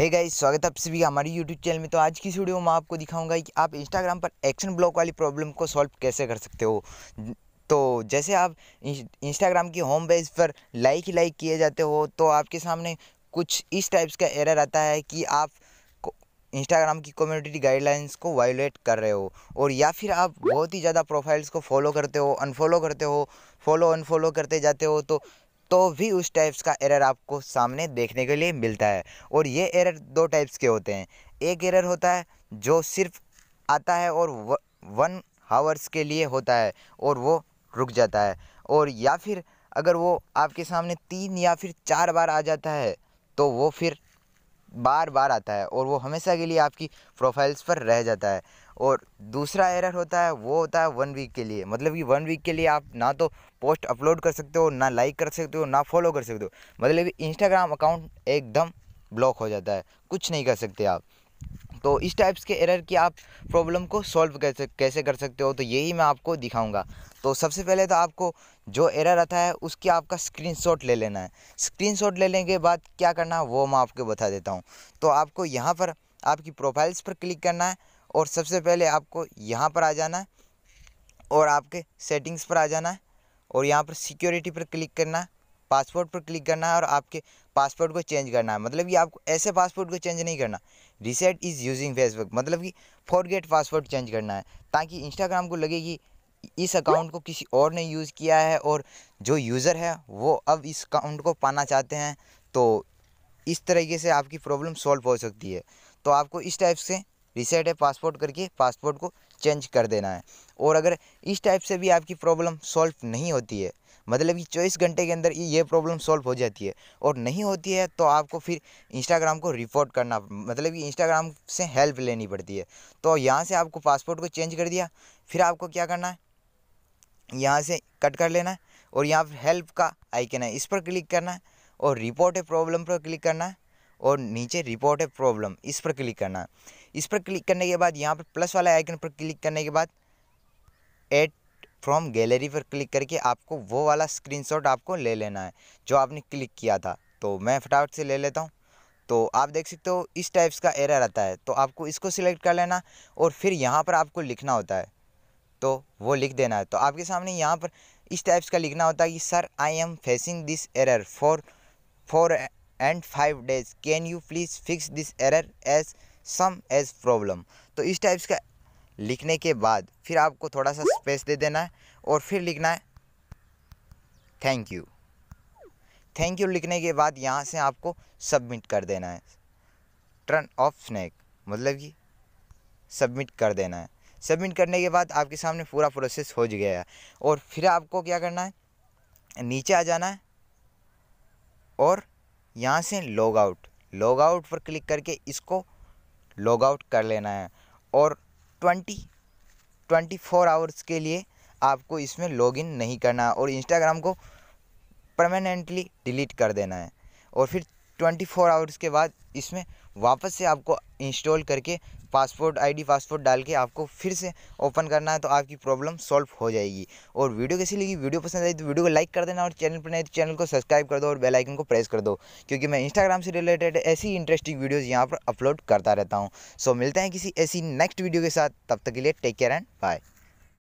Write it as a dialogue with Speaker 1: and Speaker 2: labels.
Speaker 1: हे hey guys स्वागत है आप सभी हमारी यूट्यूब चैनल में तो आज की वीडियो में आपको दिखाऊंगा कि आप इंस्टाग्राम पर एक्शन ब्लॉक वाली प्रॉब्लम को सॉल्व कैसे कर सकते हो तो जैसे आप इंस्टाग्राम की होम पेज पर लाइक ही लाइक किए जाते हो तो आपके सामने कुछ इस टाइप्स का एरर आता है कि आप इंस्टाग्राम की कम्युनिटी गाइडलाइंस को वायोलेट कर रहे हो और या फिर आप बहुत ही ज़्यादा प्रोफाइल्स को फॉलो करते हो अनफॉलो करते हो फॉलो अनफॉलो करते जाते हो तो तो भी उस टाइप्स का एरर आपको सामने देखने के लिए मिलता है और ये एरर दो टाइप्स के होते हैं एक एरर होता है जो सिर्फ आता है और वन हावर्स के लिए होता है और वो रुक जाता है और या फिर अगर वो आपके सामने तीन या फिर चार बार आ जाता है तो वो फिर बार बार आता है और वो हमेशा के लिए आपकी प्रोफाइल्स पर रह जाता है और दूसरा एरर होता है वो होता है वन वीक के लिए मतलब कि वन वीक के लिए आप ना तो पोस्ट अपलोड कर सकते हो ना लाइक कर सकते हो ना फॉलो कर सकते हो मतलब कि इंस्टाग्राम अकाउंट एकदम ब्लॉक हो जाता है कुछ नहीं कर सकते आप तो इस टाइप्स के एरर की आप प्रॉब्लम को सॉल्व कैसे कैसे कर सकते हो तो यही मैं आपको दिखाऊंगा तो सबसे पहले तो आपको जो एरर आता है उसकी आपका स्क्रीनशॉट ले लेना है स्क्रीनशॉट ले लेने के बाद क्या करना है वो मैं आपको बता देता हूँ तो आपको यहाँ पर आपकी प्रोफाइल्स पर क्लिक करना है और सबसे पहले आपको यहाँ पर आ जाना है और आपके सेटिंग्स पर आ जाना है और यहाँ पर सिक्योरिटी पर क्लिक करना है पासपोर्ट पर क्लिक करना है और आपके पासपोर्ट को चेंज करना है मतलब कि आपको ऐसे पासपोर्ट को चेंज नहीं करना रिसेट इज़ यूजिंग फेसबुक मतलब कि फॉरगेट पासवर्ड चेंज करना है ताकि इंस्टाग्राम को लगे कि इस अकाउंट को किसी और ने यूज़ किया है और जो यूज़र है वो अब इस अकाउंट को पाना चाहते हैं तो इस तरीके से आपकी प्रॉब्लम सॉल्व हो सकती है तो आपको इस टाइप से रिसेट है पासपोर्ट करके पासपोर्ट को चेंज कर देना है और अगर इस टाइप से भी आपकी प्रॉब्लम सॉल्व नहीं होती है मतलब कि चौबीस घंटे के अंदर ये प्रॉब्लम सॉल्व हो जाती है और नहीं होती है तो आपको फिर इंस्टाग्राम को रिपोर्ट करना मतलब कि इंस्टाग्राम से हेल्प लेनी पड़ती है तो यहाँ से आपको पासपोर्ट को चेंज कर दिया फिर आपको क्या करना है यहाँ से कट कर लेना है और यहाँ पर हेल्प का आइकन है इस पर क्लिक करना है और रिपोर्ट है प्रॉब्लम पर क्लिक करना है और नीचे रिपोर्ट है प्रॉब्लम इस पर क्लिक करना है इस पर क्लिक करने के बाद यहाँ पर प्लस वाला आइकन पर क्लिक करने के बाद एड फ्रॉम गैलरी पर क्लिक करके आपको वो वाला स्क्रीनशॉट आपको ले लेना है जो आपने क्लिक किया था तो मैं फटाफट से ले लेता हूँ तो आप देख सकते हो इस टाइप्स का एरर आता है तो आपको इसको सिलेक्ट कर लेना और फिर यहाँ पर आपको लिखना होता है तो वो लिख देना है तो आपके सामने यहाँ पर इस टाइप्स का लिखना होता है कि sir I am facing this error for four and five days can you please fix this error as some as problem तो इस टाइप्स का लिखने के बाद फिर आपको थोड़ा सा स्पेस दे देना है और फिर लिखना है थैंक यू थैंक यू लिखने के बाद यहाँ से आपको सबमिट कर देना है टर्न ऑफ स्नैक मतलब कि सबमिट कर देना है सबमिट करने के बाद आपके सामने पूरा प्रोसेस हो गया है और फिर आपको क्या करना है नीचे आ जाना है और यहाँ से लॉग आउट लॉग आउट पर क्लिक करके इसको लॉग आउट कर लेना है और ट्वेंटी ट्वेंटी फोर आवर्स के लिए आपको इसमें लॉगिन नहीं करना है और इंस्टाग्राम को परमानेंटली डिलीट कर देना है और फिर ट्वेंटी फोर आवर्स के बाद इसमें वापस से आपको इंस्टॉल करके पासपोर्ट आईडी पासपोर्ट डाल के आपको फिर से ओपन करना है तो आपकी प्रॉब्लम सॉल्व हो जाएगी और वीडियो कैसी लगी वीडियो पसंद आई तो वीडियो को लाइक कर देना और चैनल पर नहीं तो चैनल को सब्सक्राइब कर दो और बेल आइकन को प्रेस कर दो क्योंकि मैं इंस्टाग्राम से रिलेटेड ऐसी इंटरेस्टिंग वीडियोज़ यहाँ पर अपलोड करता रहता हूँ सो मिलते हैं किसी ऐसी नेक्स्ट वीडियो के साथ तब तक के लिए टेक केयर एंड बाय